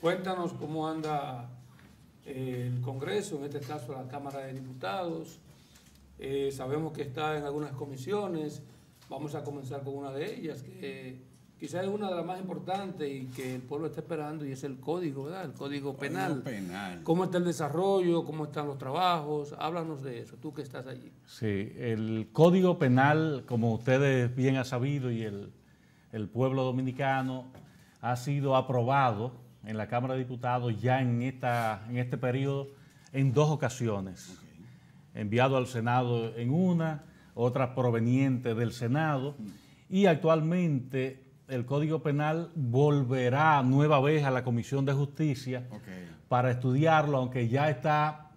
Cuéntanos cómo anda eh, el Congreso, en este caso la Cámara de Diputados. Eh, sabemos que está en algunas comisiones. Vamos a comenzar con una de ellas, que quizás es una de las más importantes y que el pueblo está esperando, y es el Código, ¿verdad? El Código Penal. penal. ¿Cómo está el desarrollo? ¿Cómo están los trabajos? Háblanos de eso, tú que estás allí. Sí, el Código Penal, como ustedes bien han sabido, y el pueblo dominicano ha sido aprobado en la Cámara de Diputados ya en, esta, en este periodo en dos ocasiones. Enviado al Senado en una, otra proveniente del Senado. Y actualmente el Código Penal volverá nueva vez a la Comisión de Justicia para estudiarlo, aunque ya está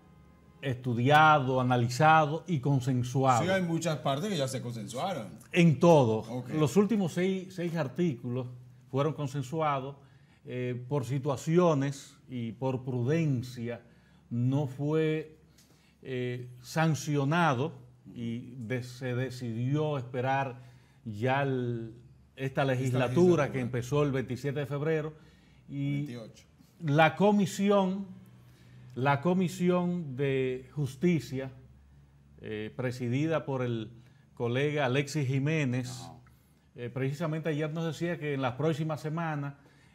estudiado, analizado y consensuado. Sí, hay muchas partes que ya se consensuaron. En todos. Los últimos seis artículos fueron consensuados, eh, por situaciones y por prudencia no fue eh, sancionado y se decidió esperar ya esta, legislatura que empezó el 27 de febrero y la comisión la comisión de justicia eh, presidida por el colega Alexis Jiménez eh, precisamente ayer nos decía que en las próximas semanas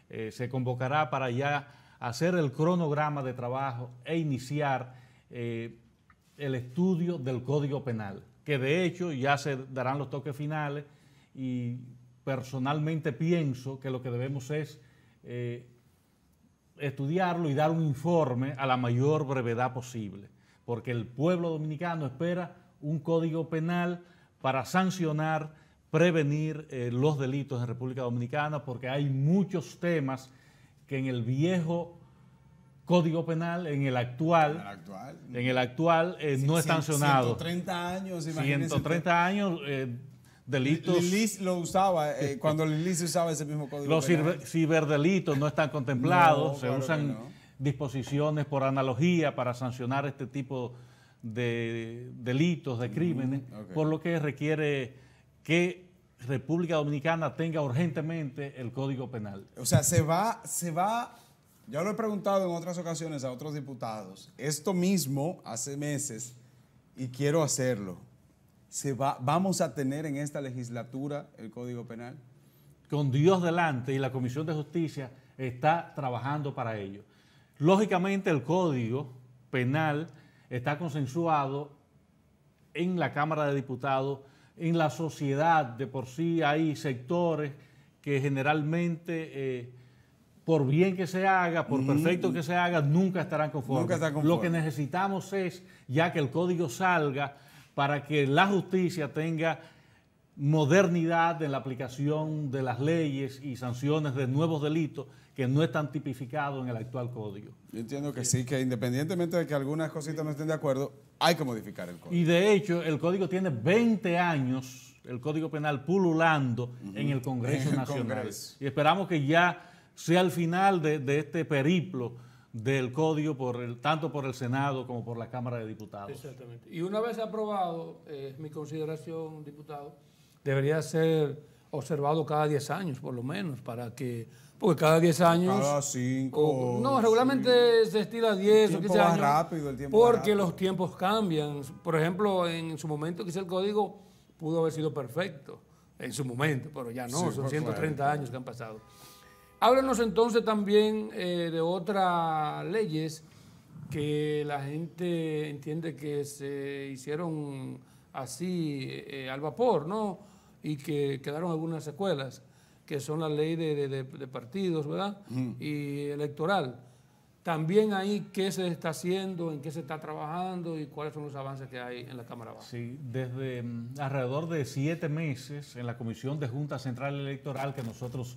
eh, se convocará para ya hacer el cronograma de trabajo e iniciar eh, el estudio del Código Penal, que de hecho ya se darán los toques finales y personalmente pienso que lo que debemos es estudiarlo y dar un informe a la mayor brevedad posible, porque el pueblo dominicano espera un Código Penal para sancionar prevenir eh, los delitos en República Dominicana, porque hay muchos temas que en el viejo Código Penal, en el actual, el actual, eh, no es sancionado. 130 años, 130 años, eh, delitos. Lilis lo usaba, cuando Lilis usaba ese mismo Código los Penal. ciberdelitos no están contemplados, se usan disposiciones por analogía para sancionar este tipo de delitos, de mm, crímenes, por lo que requiere que República Dominicana tenga urgentemente el Código Penal. O sea, se va, se va, ya lo he preguntado en otras ocasiones a otros diputados, esto mismo hace meses, y quiero hacerlo. Se va, ¿Vamos a tener en esta legislatura el Código Penal? Con Dios delante y la Comisión de Justicia está trabajando para ello. Lógicamente el Código Penal está consensuado en la Cámara de Diputados en la sociedad de por sí hay sectores que generalmente, eh, por bien que se haga, por mm. perfecto que se haga, nunca estarán conformes. Lo que necesitamos es ya que el código salga para que la justicia tenga modernidad en la aplicación de las leyes y sanciones de nuevos delitos que no están tipificados en el actual código. Yo entiendo que sí que independientemente de que algunas cositas no estén de acuerdo, hay que modificar el código. Y de hecho, el código tiene 20 años, el código penal pululando en el Congreso Nacional. Y esperamos que ya sea el final de, este periplo del código por tanto por el Senado como por la Cámara de Diputados. Exactamente. Y una vez aprobado, eh, mi consideración, diputado, debería ser observado cada 10 años, por lo menos, para que... Porque cada 10 años... Cada 5... No, regularmente se estila 10 o rápido, Porque los tiempos cambian. Por ejemplo, en su momento quizá el código pudo haber sido perfecto, en su momento, pero ya no, son 130 años que han pasado. Háblanos entonces también eh, de otras leyes que la gente entiende que se hicieron así eh, al vapor, ¿no? y que quedaron algunas secuelas, que son la ley de, partidos, ¿verdad? Y electoral. También ahí qué se está haciendo, en qué se está trabajando y cuáles son los avances que hay en la Cámara Baja. Sí, desde mm, alrededor de siete meses en la Comisión de Junta Central Electoral, que nosotros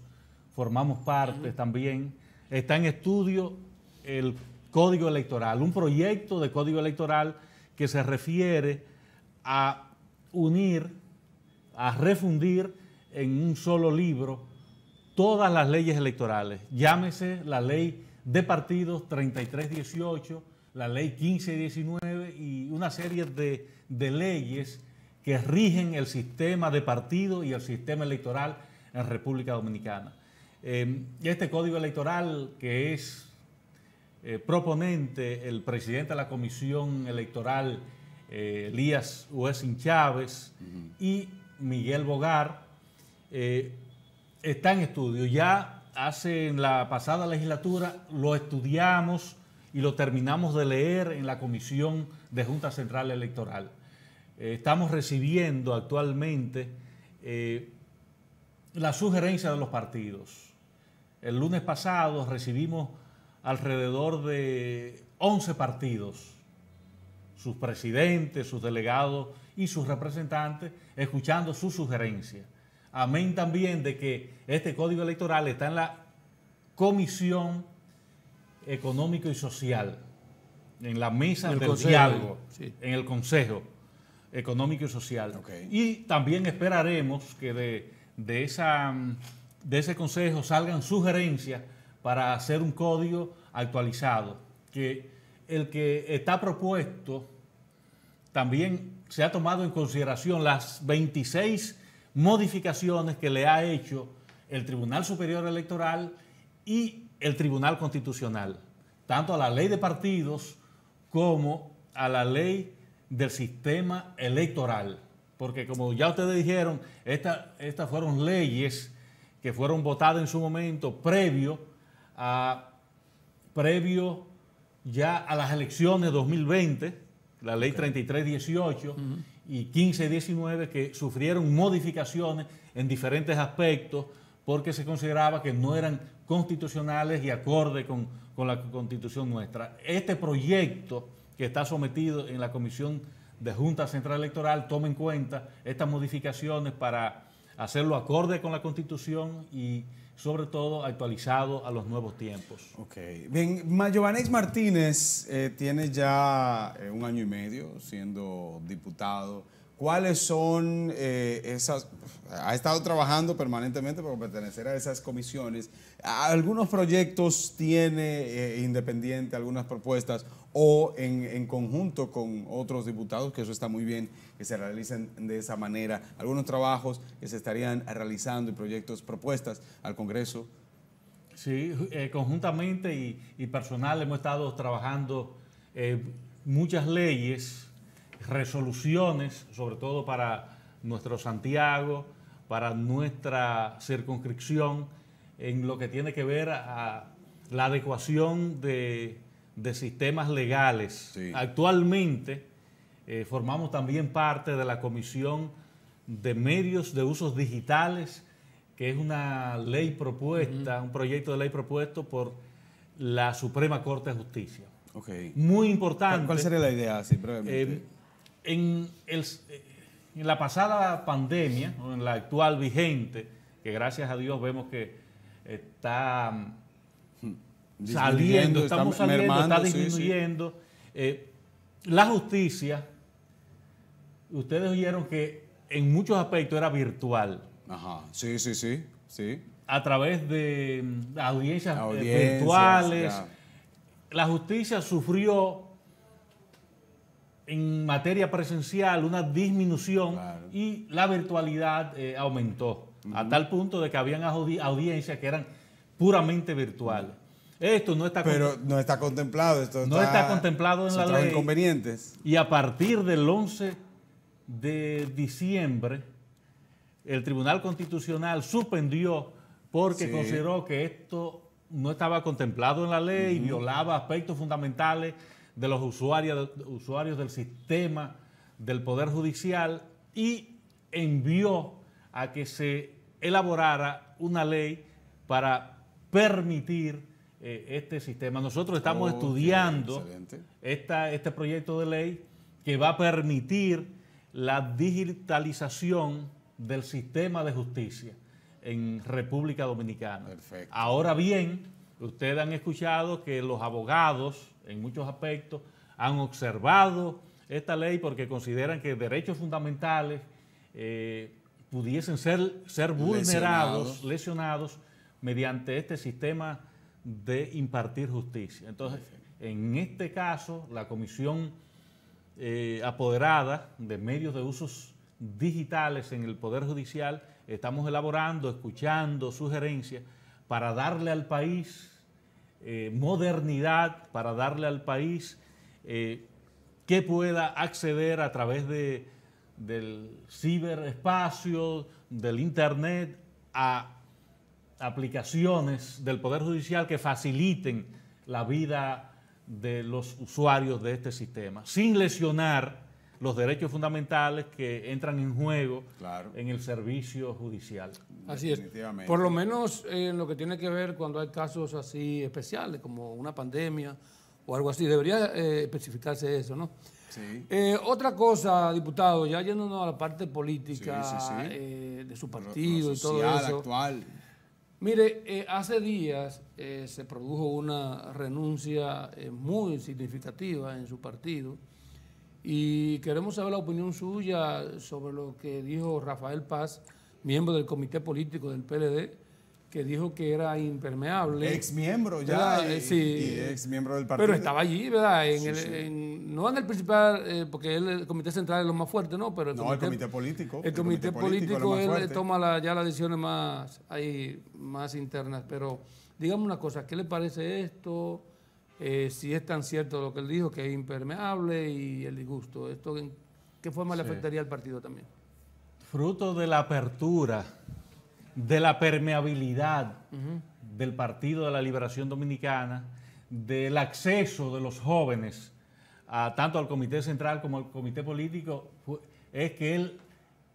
formamos parte también, está en estudio el Código Electoral, un proyecto de Código Electoral que se refiere a unir a refundir en un solo libro todas las leyes electorales, llámese la ley de partidos 3318, la ley 1519 y una serie de, leyes que rigen el sistema de partido y el sistema electoral en República Dominicana. Em, este código electoral que es eh, proponente el presidente de la Comisión Electoral, eh, Elías Huesin Chávez, y Miguel Bogar, eh, está en estudio. Ya hace en la pasada legislatura lo estudiamos y lo terminamos de leer en la Comisión de Junta Central Electoral. Eh, estamos recibiendo actualmente eh, la sugerencia de los partidos. El lunes pasado recibimos alrededor de 11 partidos, sus presidentes, sus delegados y sus representantes escuchando sus sugerencias. Amén también de que este código electoral está en la Comisión Económico y Social, en la mesa del diálogo, en el Consejo Económico y Social. Y también esperaremos que de, esa, de ese consejo salgan sugerencias para hacer un código actualizado, que el que está propuesto también se ha tomado en consideración las 26 modificaciones que le ha hecho el Tribunal Superior Electoral y el Tribunal Constitucional, tanto a la ley de partidos como a la ley del sistema electoral. Porque como ya ustedes dijeron, estas fueron leyes que fueron votadas en su momento previo a, previo ya a las elecciones 2020 la ley 3318 y 1519, que sufrieron modificaciones en diferentes aspectos porque se consideraba que no eran constitucionales y acorde con, con la constitución nuestra. Este proyecto que está sometido en la Comisión de Junta Central Electoral toma en cuenta estas modificaciones para hacerlo acorde con la constitución y sobre todo actualizado a los nuevos tiempos. Ok. Bien, Mayobanes Martínez eh, tiene ya eh, un año y medio siendo diputado. ¿Cuáles son eh, esas? Ha estado trabajando permanentemente para pertenecer a esas comisiones. ¿Algunos proyectos tiene independiente, algunas propuestas, o en, en conjunto con otros diputados, que eso está muy bien, se realicen de esa manera, algunos trabajos que se estarían realizando y proyectos, propuestas al Congreso. Sí, eh, conjuntamente y, personal hemos estado trabajando eh, muchas leyes, resoluciones, sobre todo para nuestro Santiago, para nuestra circunscripción, en lo que tiene que ver a la adecuación de, sistemas legales. Actualmente, eh, formamos también parte de la Comisión de Medios de Usos Digitales, que es una ley propuesta, un proyecto de ley propuesto por la Suprema Corte de Justicia. Muy importante. ¿Cuál sería la idea, eh, eh, en, la pasada pandemia, o en la actual vigente, que gracias a Dios vemos que está mm, saliendo, estamos saliendo, está disminuyendo, la justicia ustedes oyeron que en muchos aspectos era virtual. Ajá, sí, sí, sí, sí. A través de mm, eh, audiencias, virtuales. La justicia sufrió en materia presencial una disminución y la virtualidad eh, aumentó, a tal punto de que habían audiencias que eran puramente virtuales. Esto no está Pero no está contemplado. Esto no está contemplado en la ley. inconvenientes. Y a partir del 11 de diciembre, el Tribunal Constitucional suspendió porque consideró que esto no estaba contemplado en la ley, violaba aspectos fundamentales de los usuarios, usuarios del sistema del Poder Judicial y envió a que se elaborara una ley para permitir eh, este sistema. Nosotros estamos estudiando esta, este proyecto de ley que va a permitir la digitalización del sistema de justicia en República Dominicana. Ahora bien, ustedes han escuchado que los abogados, en muchos aspectos, han observado esta ley porque consideran que derechos fundamentales eh, pudiesen ser, ser vulnerados, lesionados. mediante este sistema de impartir justicia. Entonces, en este caso, la Comisión eh, apoderada de medios de usos digitales en el Poder Judicial, estamos elaborando, escuchando sugerencias para darle al país eh, modernidad, para darle al país eh, que pueda acceder a través del ciberespacio, del Internet, a aplicaciones del Poder Judicial que faciliten la vida de los usuarios de este sistema, sin lesionar los derechos fundamentales que entran en juego en el servicio judicial. Así es. Por lo menos en lo que tiene que ver cuando hay casos así especiales, como una pandemia o algo así, debería eh, especificarse eso, ¿no? Sí. Eh, otra cosa, diputado, ya yéndonos a la parte política eh, de su partido y todo eso. Mire, eh, hace días eh, se produjo una renuncia eh, muy significativa en su partido y queremos saber la opinión suya sobre lo que dijo Rafael Paz, miembro del Comité Político del PLD, que dijo que era impermeable. Ex miembro ya. sí. ex miembro del partido. Pero estaba allí, ¿verdad? no en el principal, eh, porque el comité central es lo más fuerte, ¿no? Pero no, el comité político. El, comité, político, toma ya las decisiones más, más internas. Pero digamos una cosa, ¿qué le parece esto? Eh, si es tan cierto lo que él dijo, que es impermeable y el disgusto. ¿Esto en qué forma le afectaría al partido también? Fruto de la apertura de la permeabilidad del Partido de la Liberación Dominicana, del acceso de los jóvenes a, tanto al Comité Central como al Comité Político, es que él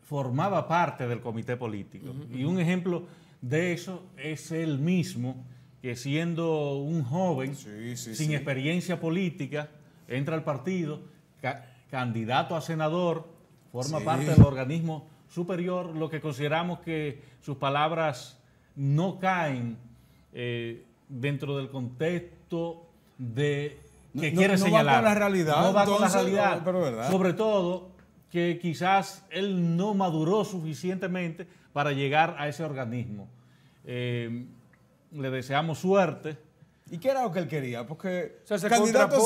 formaba parte del Comité Político. Y un ejemplo de eso es él mismo, que siendo un joven sin experiencia política, entra al partido, candidato a senador, forma parte del organismo superior, lo que consideramos que sus palabras no caen eh, dentro del contexto de que quiere señalar. No va con la realidad. No va con la realidad. Oh, Sobre todo que quizás él no maduró suficientemente para llegar a ese organismo. Eh, le deseamos suerte ¿Y qué era lo que él quería? Porque se candidato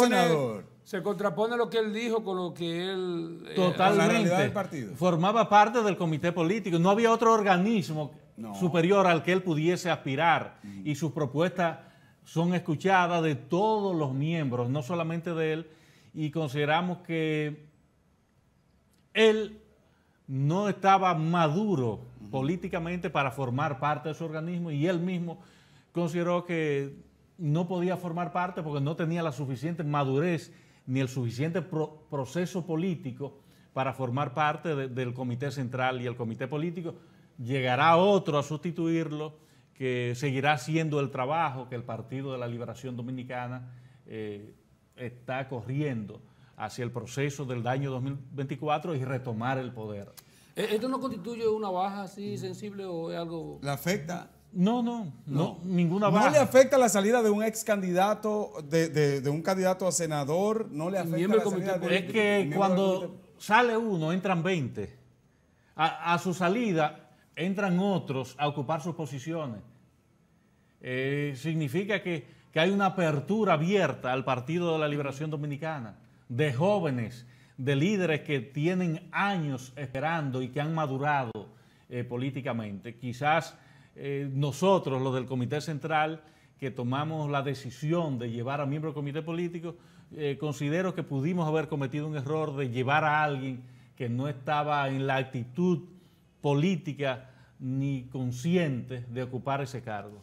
contrapone lo que él dijo con lo que él... Eh, Formaba parte del comité político. No había otro organismo superior al que él pudiese aspirar. Y sus propuestas son escuchadas de todos los miembros, no solamente de él. Y consideramos que él no estaba maduro políticamente para formar parte de su organismo y él mismo consideró que no podía formar parte porque no tenía la suficiente madurez ni el suficiente proceso político para formar parte del Comité Central y el Comité Político. Llegará otro a sustituirlo que seguirá haciendo el trabajo que el Partido de la Liberación Dominicana eh, está corriendo hacia el proceso del año 2024 y retomar el poder. ¿E-, ¿Esto no constituye una baja así sensible o es algo...? La afecta no, no, no, ninguna baja. ¿No le afecta la salida de un ex candidato, de, un candidato a senador? ¿No le afecta la salida Es que cuando sale uno, entran 20. A, su salida, entran otros a ocupar sus posiciones. Eh, significa que, hay una apertura abierta al Partido de la Liberación Dominicana, de jóvenes, de líderes que tienen años esperando y que han madurado eh, políticamente. Quizás eh, nosotros, los del Comité Central, que tomamos la decisión de llevar a miembros del Comité Político, eh, considero que pudimos haber cometido un error de llevar a alguien que no estaba en la actitud política ni consciente de ocupar ese cargo.